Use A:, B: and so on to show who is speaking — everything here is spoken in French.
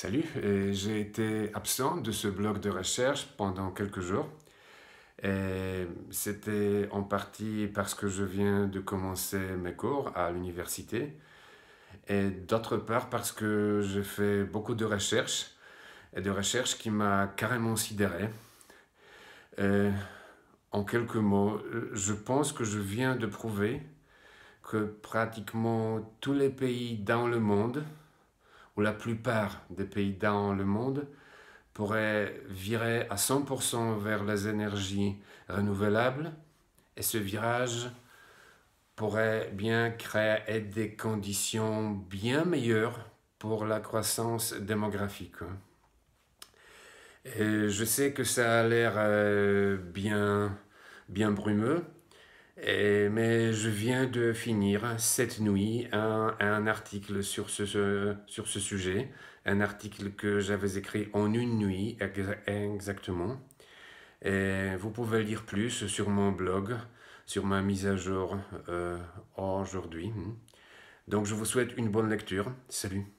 A: Salut, euh, j'ai été absent de ce blog de recherche pendant quelques jours. Euh, c'était en partie parce que je viens de commencer mes cours à l'université et d'autre part parce que j'ai fait beaucoup de recherches et de recherches qui m'a carrément sidéré. Euh, en quelques mots, je pense que je viens de prouver que pratiquement tous les pays dans le monde la plupart des pays dans le monde pourraient virer à 100% vers les énergies renouvelables et ce virage pourrait bien créer des conditions bien meilleures pour la croissance démographique. je sais que ça a l'air euh, bien brumeux, mais je viens de finir cette nuit un, article sur ce, sur ce sujet, un article que j'avais écrit en une nuit exactement. Et vous pouvez lire plus sur mon blog, sur ma mise à jour euh, aujourd'hui. Donc je vous souhaite une bonne lecture. Salut